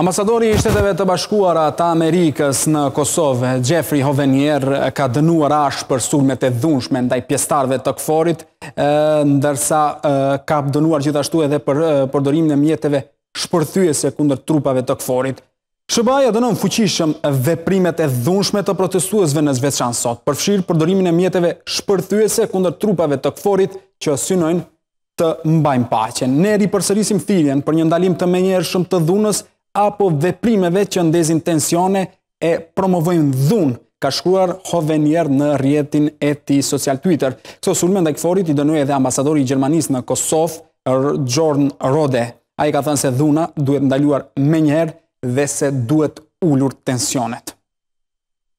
Ambasadori i shteteve të bashkuara të Amerikës në Kosovë, Jeffrey Hovenier, ka dënuar ashë për surmet e dhunshme ndaj pjestarve të këforit, ndërsa ka dënuar gjithashtu edhe për përdorim në mjetëve shpërthyese kunder trupave të këforit. Shëbaja dënon fuqishëm veprimet e dhunshme të protestuesve në Zveçan sot, përfshirë përdorimin e mjetëve shpërthyese kunder trupave të këforit që synojnë të mbajnë pachen. Ne ri përsërisim thirjen për një ndalim të menjerë shumë të dhunës apo veprimeve që ndezin tensione e promovojnë dhunë, ka shkruar Hovenier në rjetin e ti social Twitter. Këso sulmën ndaj këforit i dënuje edhe ambasadori i Gjermanisë në Kosovë, Gjorn Rode. A i ka thënë se dhuna duhet ndaluar me njerë dhe se duhet ullur tensionet.